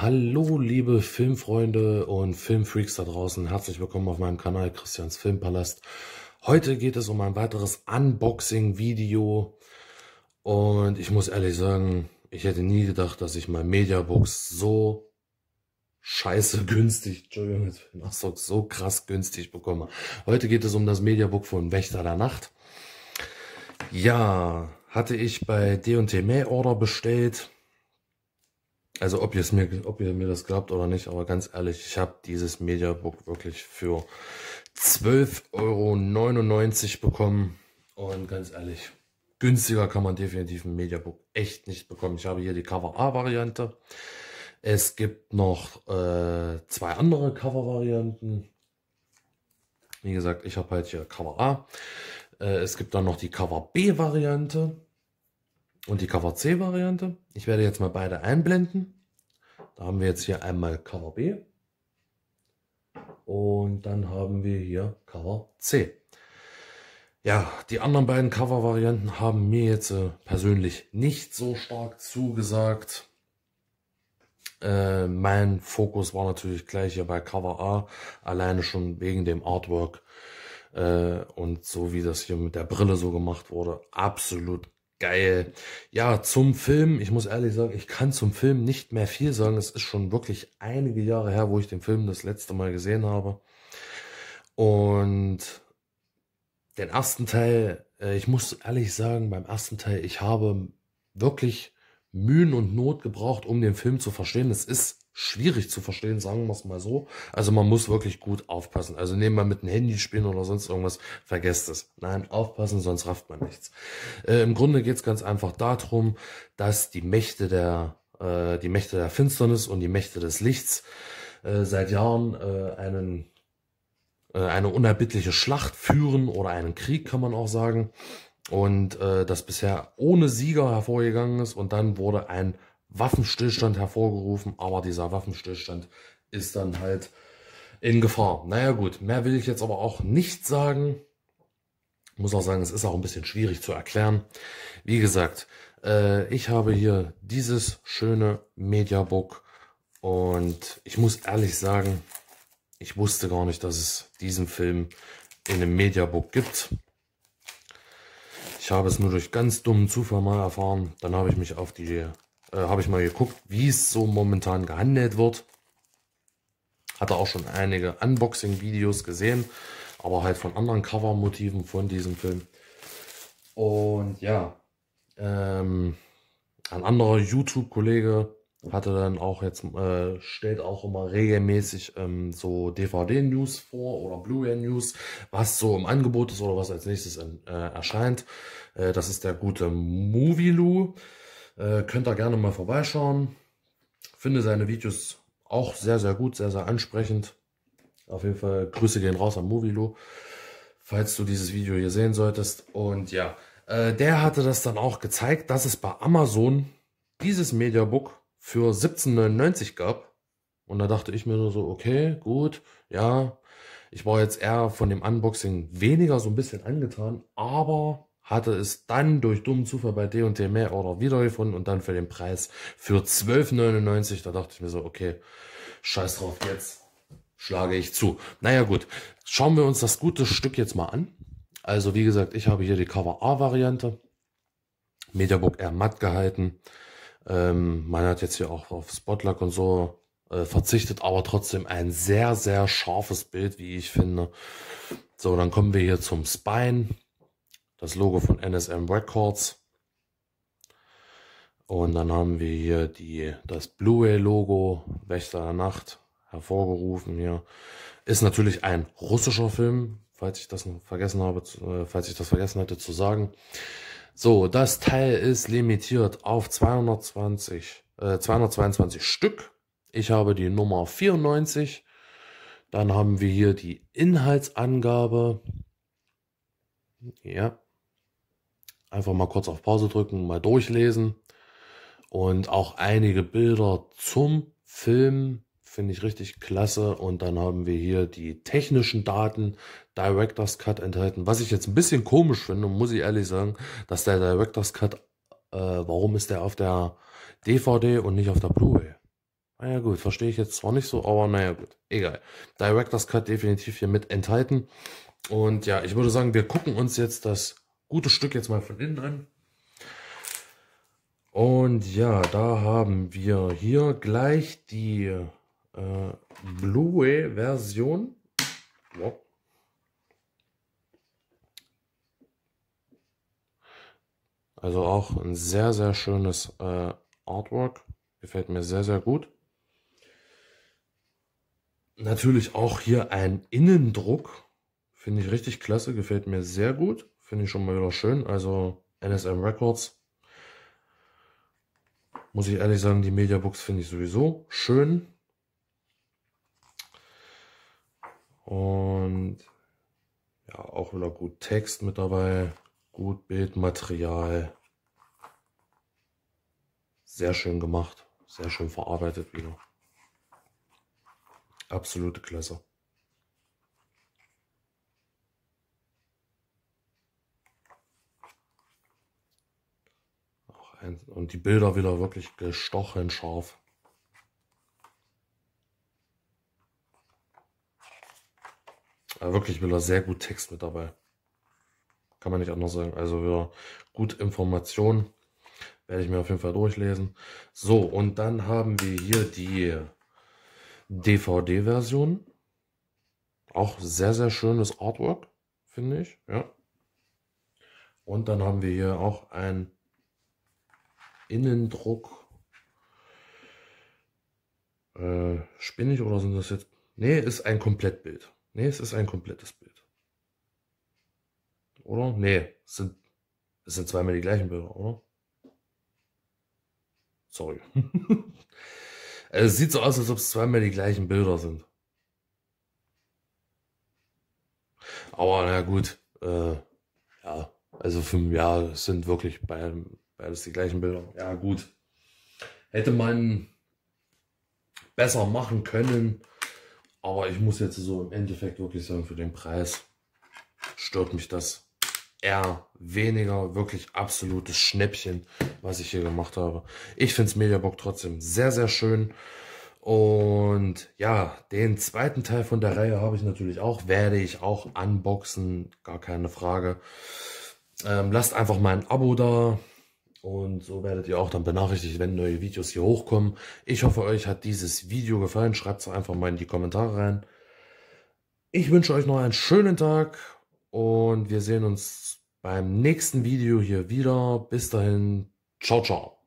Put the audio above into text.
Hallo liebe Filmfreunde und Filmfreaks da draußen. Herzlich willkommen auf meinem Kanal Christians Filmpalast. Heute geht es um ein weiteres Unboxing-Video. Und ich muss ehrlich sagen, ich hätte nie gedacht, dass ich mein Mediabox so scheiße günstig, Entschuldigung, jetzt Nachsock, so krass günstig bekomme. Heute geht es um das Mediabook von Wächter der Nacht. Ja, hatte ich bei D&T May Order bestellt also ob, mir, ob ihr mir das glaubt oder nicht, aber ganz ehrlich, ich habe dieses Mediabook wirklich für 12,99 Euro bekommen. Und ganz ehrlich, günstiger kann man definitiv ein Mediabook echt nicht bekommen. Ich habe hier die Cover A-Variante. Es gibt noch äh, zwei andere Cover-Varianten. Wie gesagt, ich habe halt hier Cover A. Äh, es gibt dann noch die Cover B-Variante und die Cover C Variante. Ich werde jetzt mal beide einblenden. Da haben wir jetzt hier einmal Cover B und dann haben wir hier Cover C. Ja, die anderen beiden Cover-Varianten haben mir jetzt äh, persönlich nicht so stark zugesagt. Äh, mein Fokus war natürlich gleich hier bei Cover A, alleine schon wegen dem Artwork äh, und so wie das hier mit der Brille so gemacht wurde, absolut Geil. Ja, zum Film, ich muss ehrlich sagen, ich kann zum Film nicht mehr viel sagen. Es ist schon wirklich einige Jahre her, wo ich den Film das letzte Mal gesehen habe. Und den ersten Teil, äh, ich muss ehrlich sagen, beim ersten Teil, ich habe wirklich Mühen und Not gebraucht, um den Film zu verstehen. Es ist schwierig zu verstehen, sagen wir es mal so. Also man muss wirklich gut aufpassen. Also nebenbei mit dem Handy spielen oder sonst irgendwas, vergesst es. Nein, aufpassen, sonst rafft man nichts. Äh, Im Grunde geht es ganz einfach darum, dass die Mächte der, äh, die Mächte der Finsternis und die Mächte des Lichts äh, seit Jahren äh, einen, äh, eine unerbittliche Schlacht führen oder einen Krieg, kann man auch sagen. Und äh, das bisher ohne Sieger hervorgegangen ist und dann wurde ein Waffenstillstand hervorgerufen, aber dieser Waffenstillstand ist dann halt in Gefahr. Naja gut, mehr will ich jetzt aber auch nicht sagen. Muss auch sagen, es ist auch ein bisschen schwierig zu erklären. Wie gesagt, äh, ich habe hier dieses schöne Mediabook und ich muss ehrlich sagen, ich wusste gar nicht, dass es diesen Film in einem Mediabook gibt. Ich habe es nur durch ganz dummen Zufall mal erfahren. Dann habe ich mich auf die äh, habe ich mal geguckt, wie es so momentan gehandelt wird. Hatte auch schon einige Unboxing-Videos gesehen, aber halt von anderen Cover-Motiven von diesem Film. Und ja, ähm, ein anderer YouTube-Kollege hatte dann auch jetzt, äh, stellt auch immer regelmäßig ähm, so DVD-News vor oder Blu-ray-News, was so im Angebot ist oder was als nächstes in, äh, erscheint. Äh, das ist der gute Movie Lou. Äh, könnt da gerne mal vorbeischauen. Finde seine Videos auch sehr, sehr gut, sehr, sehr ansprechend. Auf jeden Fall Grüße gehen raus am Movilo, falls du dieses Video hier sehen solltest. Und ja, äh, der hatte das dann auch gezeigt, dass es bei Amazon dieses Mediabook für 17,99 gab. Und da dachte ich mir nur so, okay, gut, ja. Ich war jetzt eher von dem Unboxing weniger so ein bisschen angetan, aber hatte es dann durch dummen Zufall bei D&D mehr oder wiedergefunden und dann für den Preis für 12,99. Da dachte ich mir so, okay, scheiß drauf, jetzt schlage ich zu. Naja gut, schauen wir uns das gute Stück jetzt mal an. Also wie gesagt, ich habe hier die Cover A-Variante. Mediabook eher matt gehalten. Ähm, man hat jetzt hier auch auf Spotlack und so äh, verzichtet, aber trotzdem ein sehr, sehr scharfes Bild, wie ich finde. So, dann kommen wir hier zum Spine das Logo von NSM Records. Und dann haben wir hier die, das Blu-ray-Logo Wächter der Nacht hervorgerufen hier. Ist natürlich ein russischer Film, falls ich das noch vergessen habe, äh, falls ich das vergessen hätte zu sagen. So, das Teil ist limitiert auf 220, äh, 222 Stück. Ich habe die Nummer 94. Dann haben wir hier die Inhaltsangabe. Ja, Einfach mal kurz auf Pause drücken, mal durchlesen. Und auch einige Bilder zum Film finde ich richtig klasse. Und dann haben wir hier die technischen Daten Director's Cut enthalten. Was ich jetzt ein bisschen komisch finde, muss ich ehrlich sagen, dass der Director's Cut, äh, warum ist der auf der DVD und nicht auf der Blu-ray? Naja gut, verstehe ich jetzt zwar nicht so, aber naja gut, egal. Director's Cut definitiv hier mit enthalten. Und ja, ich würde sagen, wir gucken uns jetzt das gutes Stück jetzt mal von innen an. Und ja, da haben wir hier gleich die äh, blu version Wow. Also auch ein sehr, sehr schönes äh, Artwork. Gefällt mir sehr, sehr gut. Natürlich auch hier ein Innendruck. Finde ich richtig klasse, gefällt mir sehr gut. Finde ich schon mal wieder schön. Also NSM Records. Muss ich ehrlich sagen, die Mediabooks finde ich sowieso schön. Und ja, auch wieder gut Text mit dabei, gut Bildmaterial. Sehr schön gemacht, sehr schön verarbeitet wieder. Absolute Klasse. Und die Bilder wieder wirklich gestochen scharf. Ja, wirklich wieder sehr gut Text mit dabei. Kann man nicht anders sagen. Also wieder gut Informationen. Werde ich mir auf jeden Fall durchlesen. So, und dann haben wir hier die DVD-Version. Auch sehr, sehr schönes Artwork, finde ich. Ja. Und dann haben wir hier auch ein Innendruck. Äh, spinnig oder sind das jetzt? Ne, ist ein Komplettbild. Ne, es ist ein komplettes Bild. Oder? Ne, es sind, es sind zweimal die gleichen Bilder, oder? Sorry. Also, es sieht so aus, als ob es zweimal die gleichen Bilder sind. Aber na gut, äh, ja, also fünf Jahre sind wirklich bei Beides die gleichen Bilder. Ja, gut. Hätte man besser machen können. Aber ich muss jetzt so im Endeffekt wirklich sagen, für den Preis stört mich das eher weniger. Wirklich absolutes Schnäppchen, was ich hier gemacht habe. Ich finde es Mediabock trotzdem sehr, sehr schön. Und ja, den zweiten Teil von der Reihe habe ich natürlich auch, werde ich auch unboxen, gar keine Frage. Ähm, lasst einfach mal ein Abo da, und so werdet ihr auch dann benachrichtigt, wenn neue Videos hier hochkommen. Ich hoffe, euch hat dieses Video gefallen. Schreibt es einfach mal in die Kommentare rein. Ich wünsche euch noch einen schönen Tag und wir sehen uns beim nächsten Video hier wieder. Bis dahin, ciao, ciao.